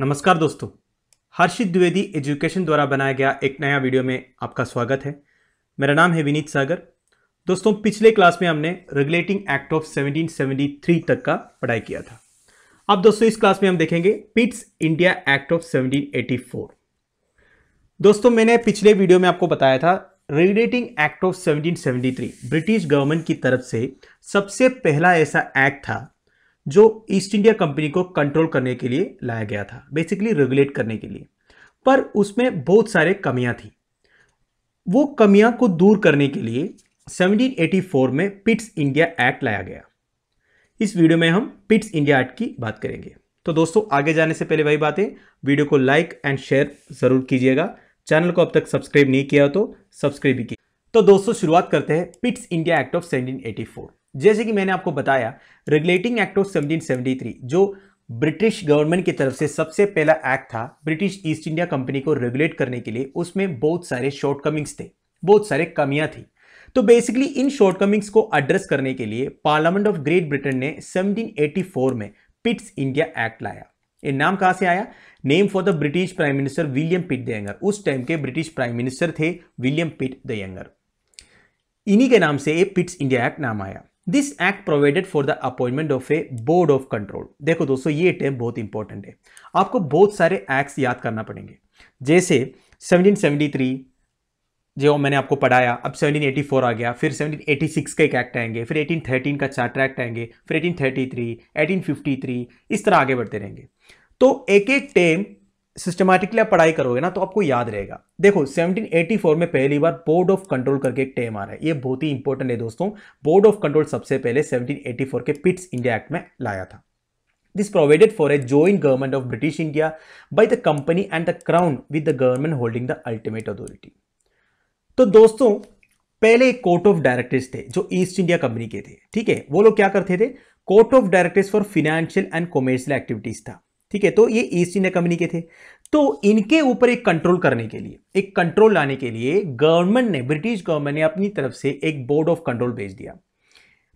नमस्कार दोस्तों हर्षित द्विवेदी एजुकेशन द्वारा बनाया गया एक नया वीडियो में आपका स्वागत है मेरा नाम है विनीत सागर दोस्तों पिछले क्लास में हमने रेगुलेटिंग एक्ट ऑफ 1773 तक का पढ़ाई किया था अब दोस्तों इस क्लास में हम देखेंगे पिट्स इंडिया एक्ट ऑफ 1784 दोस्तों मैंने पिछले वीडियो में आपको बताया था regulating act of 1773 British government की तरफ से सबसे पहला ऐसा एक्ट था जो ईस्ट इंडिया कंपनी को कंट्रोल करने के लिए लाया गया था बेसिकली रेगुलेट करने के लिए पर उसमें बहुत सारे कमियां थी वो कमियां को दूर करने के लिए 1784 में पिट्स इंडिया एक्ट लाया गया इस वीडियो में हम पिट्स इंडिया एक्ट की बात करेंगे तो दोस्तों आगे जाने से पहले वही बातें वीडियो को लाइक एंड शेयर ज़रूर कीजिएगा चैनल को अब तक सब्सक्राइब नहीं किया तो सब्सक्राइब भी किया तो दोस्तों शुरुआत करते हैं पिट्स इंडिया एक्ट ऑफ 1784 जैसे कि मैंने आपको बताया रेगुलेटिंग एक्ट ऑफ 1773 जो ब्रिटिश गवर्नमेंट की तरफ से सबसे पहला एक्ट था ब्रिटिश ईस्ट इंडिया कंपनी को रेगुलेट करने के लिए उसमें बहुत सारे शॉर्टकमिंग्स थे बहुत सारे कमियां थी तो बेसिकली इन शॉर्टकमिंग्स को एड्रेस करने के लिए पार्लियामेंट ऑफ ग्रेट ब्रिटेन ने 1784 में पिट्स इंडिया एक्ट लाया ये नाम कहाँ से आया name for the British prime minister William Pitt the younger उस टाइम के ब्रिटिश प्राइम मिनिस्टर थे विलियम पिट दयंगर इन्हीं के नाम से ये पिट्स इंडिया एक्ट नाम आया this act provided for the appointment of a board of control देखो दोस्तों ये टेम बहुत इंपॉर्टेंट है आपको बहुत सारे एक्ट्स याद करना पड़ेंगे जैसे 1773 जो मैंने आपको पढ़ाया अब 1784 आ गया फिर 1786 का एक एक्ट आएंगे फिर 1813 का चार्टर एक्ट आएंगे फिर 1833 1853 इस तरह आगे बढ़ते रहेंगे तो एक एक टेम सिस्टमैटिकली आप पढ़ाई करोगे ना तो आपको याद रहेगा देखो 1784 में पहली बार बोर्ड ऑफ कंट्रोल करके एक टेम आ रहा है ये बहुत ही इंपॉर्टेंट है दोस्तों बोर्ड ऑफ कंट्रोल सबसे पहले 1784 के पिट्स इंडिया एक्ट में लाया था this provided for a joint government of British India by the company and the crown with the government holding the ultimate authority तो दोस्तों पहले एक कोर्ट ऑफ डायरेक्टर्स थे जो ईस्ट इंडिया कंपनी के थे ठीक है वो लोग क्या करते थे court of directors for financial and commercial activities था ठीक है तो ये ईस्ट इंडिया कंपनी के थे तो इनके ऊपर एक कंट्रोल करने के लिए एक कंट्रोल लाने के लिए गवर्नमेंट ने ब्रिटिश गवर्नमेंट ने अपनी तरफ से एक बोर्ड ऑफ कंट्रोल भेज दिया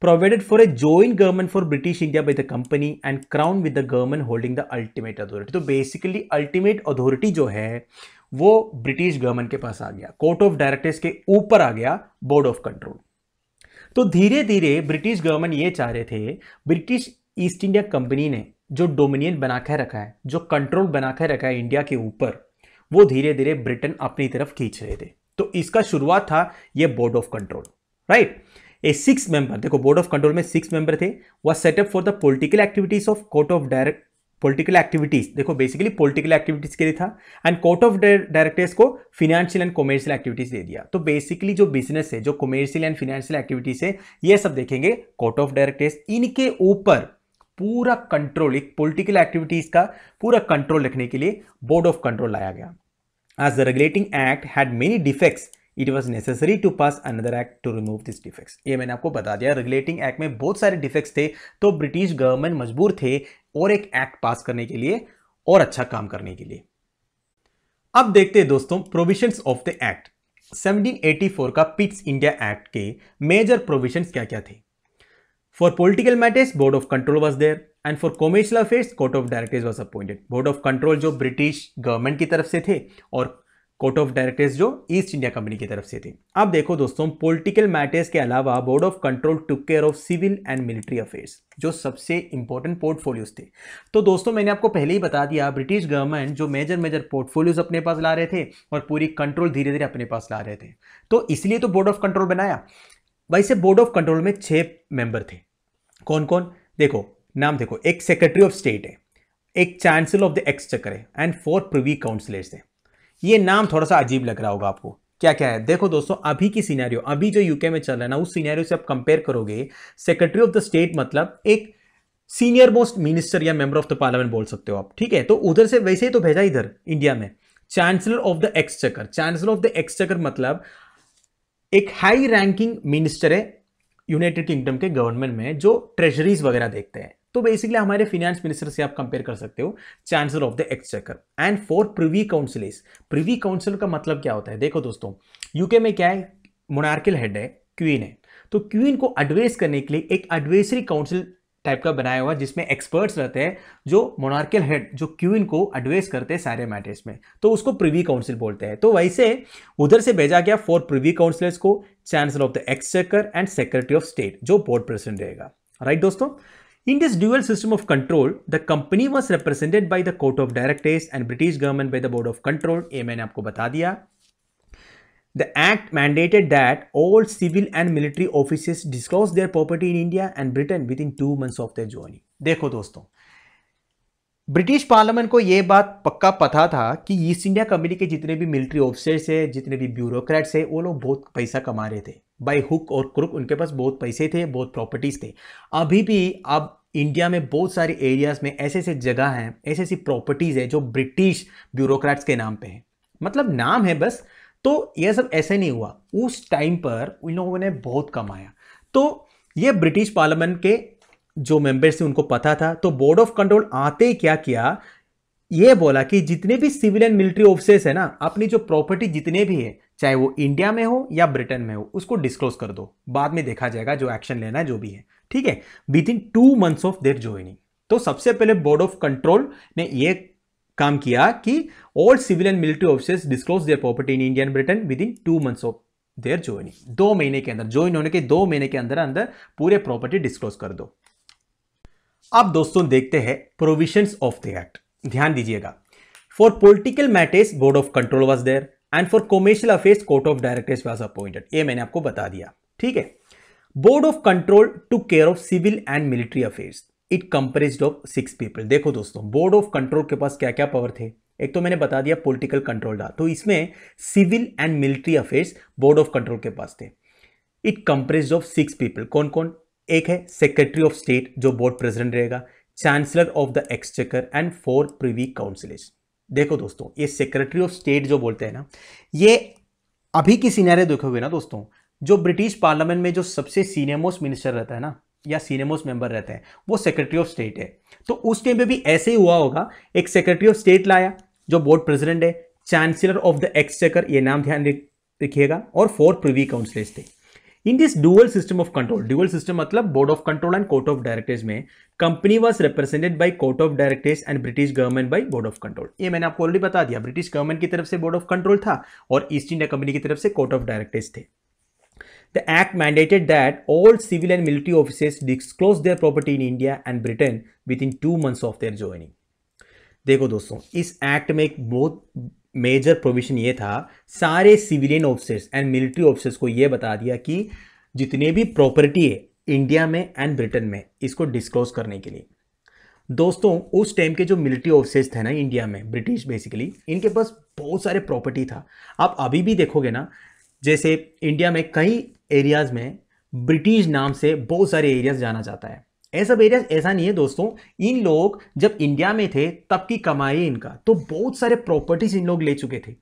provided for a joint government for British India by the company and crown with the government holding the ultimate authority तो बेसिकली अल्टीमेट अथॉरिटी जो है वो ब्रिटिश गवर्नमेंट के पास आ गया कोर्ट ऑफ डायरेक्टर्स के ऊपर आ गया बोर्ड ऑफ कंट्रोल तो धीरे धीरे ब्रिटिश गवर्नमेंट ये चाह रहे थे ब्रिटिश ईस्ट इंडिया कंपनी ने जो डोमिनियन बना कर रखा है जो कंट्रोल बना कर रखा है इंडिया के ऊपर वो धीरे धीरे ब्रिटेन अपनी तरफ खींच रहे थे तो इसका शुरुआत था ये board of control right a six member देखो बोर्ड ऑफ कंट्रोल में सिक्स मेंबर थे वह setup for the political activities of court of direct political activities देखो बेसिकली पॉलिटिकल एक्टिविटीज के लिए था एंड कोर्ट ऑफ डायरेक्टर्स को फिनेंशियल एंड कॉमर्शियल एक्टिविटीज दे दिया तो बेसिकली जो बिजनेस है जो कॉमर्शियल एंड फिनेंशियल एक्टिविटीज है ये सब देखेंगे कोर्ट ऑफ डायरेक्टर्स इनके ऊपर पूरा कंट्रोल एक पॉलिटिकल एक्टिविटीज का पूरा कंट्रोल रखने के लिए बोर्ड ऑफ कंट्रोल लाया गया as the regulating act had many defects it was necessary to pass another act to remove this defects ये मैंने आपको बता दिया रेगुलेटिंग एक्ट में बहुत सारे डिफेक्ट्स थे तो ब्रिटिश गवर्नमेंट मजबूर थे और एक एक्ट पास करने के लिए और अच्छा काम करने के लिए अब देखते हैं दोस्तों प्रोविजंस ऑफ द एक्ट 1784 का पिट्स इंडिया एक्ट के मेजर प्रोविजंस क्या क्या थे For political matters, Board of Control was there and for commercial affairs court of directors was appointed board of control जो ब्रिटिश गवर्नमेंट की तरफ से थे और कोर्ट ऑफ डायरेक्टर्स जो ईस्ट इंडिया कंपनी की तरफ से थे अब देखो दोस्तों political मैटर्स के अलावा board of control took care of civil and military affairs जो सबसे इंपॉर्टेंट पोर्टफोलियोज थे तो दोस्तों मैंने आपको पहले ही बता दिया ब्रिटिश गवर्नमेंट जो मेजर मेजर पोर्टफोलियोज अपने पास ला रहे थे और पूरी कंट्रोल धीरे धीरे अपने पास ला रहे थे तो इसलिए तो बोर्ड ऑफ कंट्रोल बनाया वैसे बोर्ड ऑफ कंट्रोल में छः मेंबर थे कौन कौन देखो नाम देखो एक सेक्रेटरी ऑफ स्टेट है एक चांसलर ऑफ द एक्सचकर है एंड फोर प्रिवी काउंसिलर्स है ये नाम थोड़ा सा अजीब लग रहा होगा आपको क्या क्या है देखो दोस्तों अभी की सीनारियो अभी जो यूके में चल रहा है ना उस सीनारियो से आप कंपेयर करोगे सेक्रेटरी ऑफ द स्टेट मतलब एक सीनियर मोस्ट मिनिस्टर या मेंबर ऑफ द पार्लियामेंट बोल सकते हो आप ठीक है तो उधर से वैसे ही तो भेजा इधर इंडिया में chancellor of the exchequer chancellor of the exchequer मतलब एक हाई रैंकिंग मिनिस्टर है यूनाइटेड किंगडम के गवर्नमेंट में जो ट्रेजरीज वगैरह देखते हैं तो बेसिकली हमारे फिनेंस मिनिस्टर से आप कंपेयर कर सकते हो chancellor of the exchequer and four privy council privy council का मतलब क्या होता है देखो दोस्तों यूके में क्या है मोनार्किल हेड है क्वीन है तो क्वीन को एडवाइस करने के लिए एक एडवाइसरी काउंसिल टाइप का बनाया हुआ जिसमें एक्सपर्ट्स रहते हैं जो मोनार्कल हेड जो क्यून को एडवाइस करते हैं सारे मैटर्स में तो उसको प्रिवी काउंसिल बोलते हैं तो वैसे उधर से भेजा गया फोर प्रिवी काउंसिलर्स को chancellor of the exchequer and secretary of state जो बोर्ड प्रेसिडेंट रहेगा राइट दोस्तों in this dual system of control the company was represented by the court of directors and British government by the board of control ये मैंने आपको बता दिया The Act mandated that all civil and military officers disclose their property in India and Britain within two months of their joining. देखो दोस्तों British parliament को यह बात पक्का पता था कि ईस्ट इंडिया कंपनी के जितने भी मिलिट्री ऑफिसर्स है जितने भी ब्यूरोक्रेट्स है वो लोग बहुत पैसा कमा रहे थे बाई हुक और क्रुक उनके पास बहुत पैसे थे बहुत प्रॉपर्टीज थे अभी भी अब इंडिया में बहुत सारे एरियाज में ऐसे ऐसे जगह हैं ऐसे ऐसी प्रॉपर्टीज़ है जो ब्रिटिश ब्यूरोक्रेट्स के नाम पे हैं मतलब नाम है बस तो ये सब ऐसे नहीं हुआ उस टाइम पर उन लोगों ने बहुत कमाया तो ये ब्रिटिश पार्लियामेंट के जो मेंबर्स थे उनको पता था तो बोर्ड ऑफ कंट्रोल आते ही क्या किया ये बोला कि जितने भी सिविल एंड मिलिट्री ऑफिसर्स है ना अपनी जो प्रॉपर्टी जितने भी है चाहे वो इंडिया में हो या ब्रिटेन में हो उसको डिस्क्लोज कर दो बाद में देखा जाएगा जो एक्शन लेना है जो भी है ठीक है within two months of their joining तो सबसे पहले बोर्ड ऑफ कंट्रोल ने यह काम किया कि all civil and military officers disclose their property in India and Britain within two months of their joining दो महीने के अंदर ज्वाइन होने के दो महीने के अंदर अंदर पूरे प्रॉपर्टी डिस्क्लोज कर दो अब दोस्तों देखते हैं प्रोविजन ऑफ द एक्ट ध्यान दीजिएगा for political matters board of control was there and for commercial affairs court of directors was appointed ये मैंने आपको बता दिया ठीक है board of control to care of civil and military affairs it comprises of six people देखो दोस्तों board of control के पास क्या क्या पावर थे एक तो मैंने बता दिया पॉलिटिकल कंट्रोल था तो इसमें civil and military affairs board of control के पास थे it compressed of six people कौन कौन एक है सेक्रेटरी ऑफ स्टेट जो बोर्ड प्रेसिडेंट रहेगा chancellor of the exchequer and four privy councillors देखो दोस्तों ये सेक्रेटरी ऑफ स्टेट जो बोलते हैं ना ये अभी की सीनियर देखोगे ना दोस्तों जो ब्रिटिश पार्लियामेंट में जो सबसे सीनियर मोस्ट मिनिस्टर रहता है ना या सीनेमोस मेंबर रहते हैं वो सेक्रेटरी ऑफ स्टेट है तो उस टाइम पे भी ऐसे ही हुआ होगा एक सेक्रेटरी ऑफ स्टेट लाया जो बोर्ड प्रेसिडेंट है चांसलर ऑफ द एक्सचेकर ये नाम ध्यान रखिएगा और फोर प्रिवी काउंसिलर्स थे in this dual system of control dual system मतलब board of control and court of directors में company was represented by court of directors and British government by board of control ये मैंने आपको already बता दिया British government की तरफ से बोर्ड ऑफ कंट्रोल था और ईस्ट इंडिया कंपनी की तरफ से कोर्ट ऑफ डायरेक्टर्स थे The Act mandated that all civil and military officers disclose their property in India and Britain within two months of their joining. देखो दोस्तों इस act में एक बहुत मेजर प्रोविजन ये था सारे civilian officers and military officers को ये बता दिया कि जितने भी प्रॉपर्टी है इंडिया में एंड ब्रिटेन में इसको डिस्क्लोज करने के लिए दोस्तों उस टाइम के जो मिलिट्री ऑफिसर्स थे ना इंडिया में ब्रिटिश बेसिकली इनके पास बहुत सारे प्रॉपर्टी था आप अभी भी देखोगे ना जैसे इंडिया में कई एरियाज़ में ब्रिटिश नाम से बहुत सारे एरियाज जाना जाता है ऐसा सब एरियाज ऐसा नहीं है दोस्तों इन लोग जब इंडिया में थे तब की कमाई इनका तो बहुत सारे प्रॉपर्टीज इन लोग ले चुके थे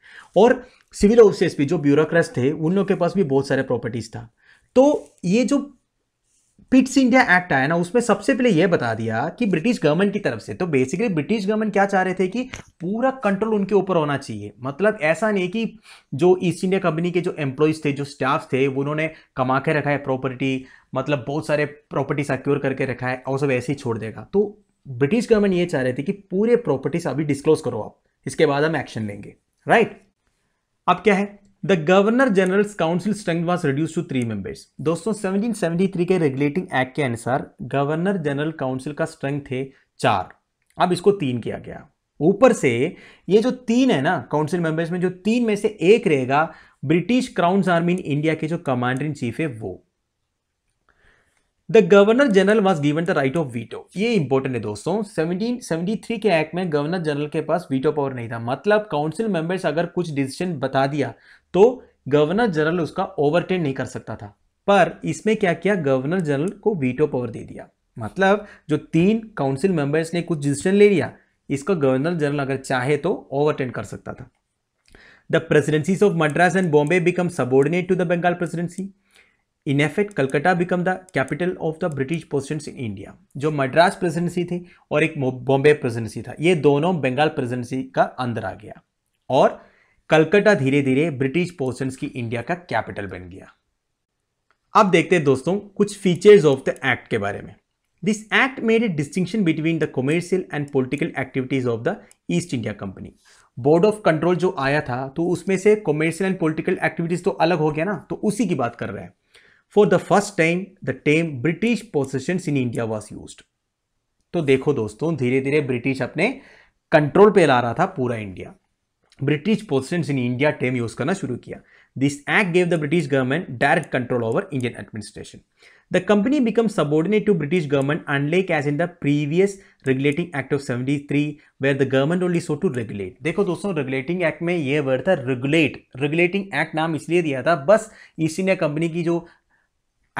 और सिविल ऑफिसर्स भी जो ब्यूरोक्रेट्स थे उन लोग के पास भी बहुत सारे प्रॉपर्टीज था तो ये जो फिट्स इंडिया एक्ट आया ना उसमें सबसे पहले यह बता दिया कि ब्रिटिश गवर्नमेंट की तरफ से तो बेसिकली ब्रिटिश गवर्नमेंट क्या चाह रहे थे कि पूरा कंट्रोल उनके ऊपर होना चाहिए मतलब ऐसा नहीं कि जो ईस्ट इंडिया कंपनी के जो एम्प्लॉयज थे जो स्टाफ थे उन्होंने कमा के रखा है प्रॉपर्टी मतलब बहुत सारे प्रॉपर्टी सिक्योर करके रखा है और सब ऐसे ही छोड़ देगा तो ब्रिटिश गवर्नमेंट ये चाह रहे थे कि पूरे प्रॉपर्टीज अभी डिस्क्लोज करो आप इसके बाद हम एक्शन लेंगे राइट अब क्या है the governor general council strength was reduce to three members दोस्तों 1773 के रेगुलेटिंग एक्ट के अनुसार गवर्नर जनरल काउंसिल का स्ट्रेंथ थे चार अब इसको तीन किया गया ऊपर से ये जो तीन है ना काउंसिल मेंबर्स में जो तीन में से एक रहेगा British crown army in India के जो कमांडर इन चीफ है वो the governor general was given the right of veto ये इंपॉर्टेंट है दोस्तों 1773 के एक्ट में गवर्नर जनरल के पास वीटो पावर नहीं था मतलब काउंसिल मेंबर्स अगर कुछ डिसीजन बता दिया तो गवर्नर जनरल उसका ओवरटेन नहीं कर सकता था पर इसमें क्या किया गवर्नर जनरल को वीटो पावर दे दिया मतलब जो तीन काउंसिल मेंबर्स ने कुछ डिसीजन ले लिया इसका गवर्नर जनरल अगर चाहे तो ओवरटेन कर सकता था the presidencies of Madras and Bombay become subordinate to the Bengal presidency in effect Calcutta become the capital of the British presidents in India जो मद्रास प्रेसिडेंसी थी और एक बॉम्बे प्रेसिडेंसी था ये दोनों बंगाल प्रेसिडेंसी का अंदर आ गया और कलकत्ता धीरे धीरे ब्रिटिश पोर्सन की इंडिया का कैपिटल बन गया अब देखते हैं दोस्तों कुछ फीचर्स ऑफ द एक्ट के बारे में this act made a distinction between the commercial and political activities of the East India company board of control जो आया था तो उसमें से कॉमर्शियल एंड पोलिटिकल एक्टिविटीज तो अलग हो गया ना तो उसी की बात कर रहे हैं for the first time the term British possession in India was use तो देखो दोस्तों धीरे धीरे ब्रिटिश अपने कंट्रोल पे ला रहा था पूरा India British possessions in India term use करना शुरू किया this act gave the British government direct control over Indian administration the company become subordinate to British government unlike as in the previous regulating act of seventy three where the government only sought to regulate देखो दोस्तों regulating act में यह word था regulate regulating act नाम इसलिए दिया था बस ईस्ट इंडिया कंपनी की जो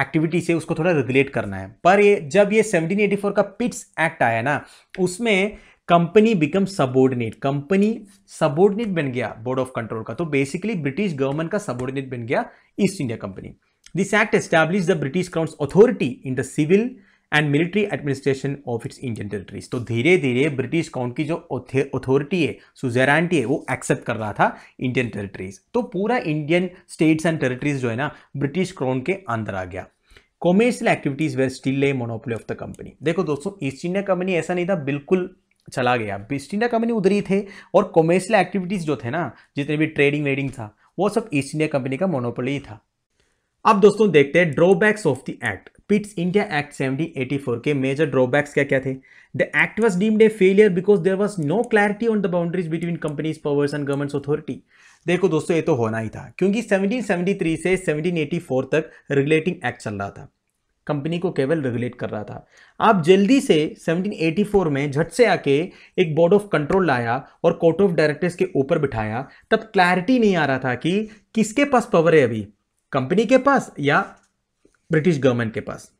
एक्टिविटी से उसको थोड़ा रेगुलेट करना है पर ये जब ये 1784 का पिट्स एक्ट आया ना उसमें company become subordinate company subordinate बन गया बोर्ड ऑफ कंट्रोल का तो बेसिकली ब्रिटिश गवर्नमेंट का सबोर्डिनेट बन गया East India company this act establish the British crown authority in the civil and military administration of its Indian territories तो धीरे धीरे ब्रिटिश काउंट की जो अथॉरिटी है सुजेरानटी है वो एक्सेप्ट कर रहा था इंडियन टेरिटरीज तो पूरा इंडियन स्टेट्स एंड टेरिटरीज जो है ना ब्रिटिश क्राउन के अंदर आ गया commercial activities were still a monopoly of the company देखो दोस्तों ईस्ट इंडिया कंपनी ऐसा नहीं था बिल्कुल चला गया ईस्ट इंडिया कंपनी उधर ही थे और कॉमर्शियल एक्टिविटीज़ जो थे ना जितने भी ट्रेडिंग वेडिंग था वो सब ईस्ट इंडिया कंपनी का मोनोपोली ही था अब दोस्तों देखते हैं drawbacks of the act Pitt's India act four के मेजर ड्रॉबैक्स क्या क्या थे the act was deemed a failure because there was no clarity on the boundaries between company's powers and government's authority देखो दोस्तों ये तो होना ही था क्योंकि 1773 से 1784 तक रिलेटिंग एक्ट चल रहा था कंपनी को केवल रेगुलेट कर रहा था आप जल्दी से 1784 में झट से आके एक बोर्ड ऑफ कंट्रोल लाया और कोर्ट ऑफ डायरेक्टर्स के ऊपर बिठाया तब क्लैरिटी नहीं आ रहा था कि किसके पास पावर है अभी कंपनी के पास या ब्रिटिश गवर्नमेंट के पास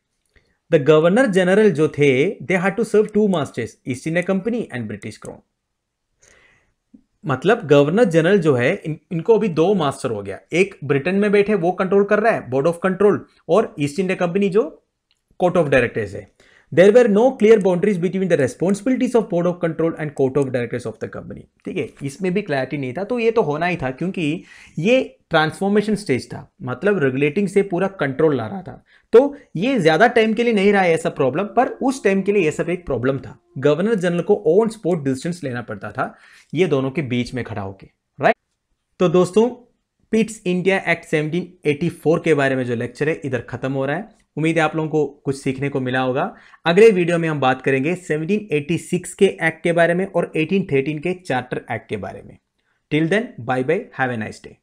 द गवर्नर जनरल जो थे they had to serve two masters East India company and British crown मतलब गवर्नर जनरल जो है इन, इनको अभी दो मास्टर हो गया एक ब्रिटेन में बैठे वो कंट्रोल कर रहा है बोर्ड ऑफ कंट्रोल और ईस्ट इंडिया कंपनी जो कोर्ट ऑफ डायरेक्टर्स है there were no clear boundaries between the responsibilities of board of control and court of directors of the company ठीक है इसमें भी क्लैरिटी नहीं था तो ये तो होना ही था क्योंकि ये ट्रांसफॉर्मेशन स्टेज था मतलब रेगुलेटिंग से पूरा कंट्रोल ला रहा था तो ये ज्यादा टाइम के लिए नहीं रहा है ऐसा प्रॉब्लम पर उस टाइम के लिए यह सब एक प्रॉब्लम था गवर्नर जनरल को ऑन स्पॉट डिस्टेंस लेना पड़ता था ये दोनों के बीच में खड़ा होकर राइट तो दोस्तों पिट्स इंडिया एक्ट 1784 के बारे में जो लेक्चर है इधर खत्म हो रहा है उम्मीद है आप लोगों को कुछ सीखने को मिला होगा अगले वीडियो में हम बात करेंगे 1786 के एक्ट के बारे में और 1813 के चार्टर एक्ट के बारे में till then bye bye have a nice day